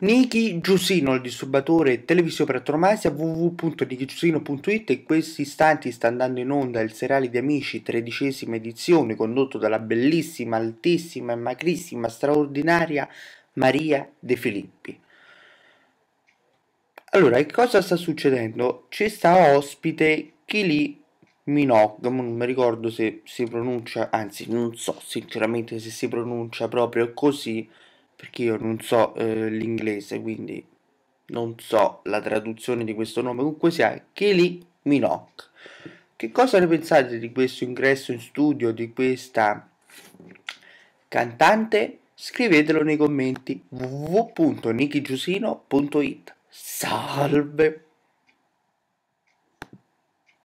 Niki Giusino, il disturbatore televisivo per autonomasia, www.nikigiusino.it in questi istanti sta andando in onda il seriale di Amici, tredicesima edizione, condotto dalla bellissima, altissima e magrissima, straordinaria Maria De Filippi. Allora, che cosa sta succedendo? C'è sta ospite Kili Minogue, non mi ricordo se si pronuncia, anzi non so sinceramente se si pronuncia proprio così, perché io non so eh, l'inglese, quindi non so la traduzione di questo nome, comunque sia Kelly Minock. Che cosa ne pensate di questo ingresso in studio di questa cantante? Scrivetelo nei commenti www.nichigiusino.it. Salve!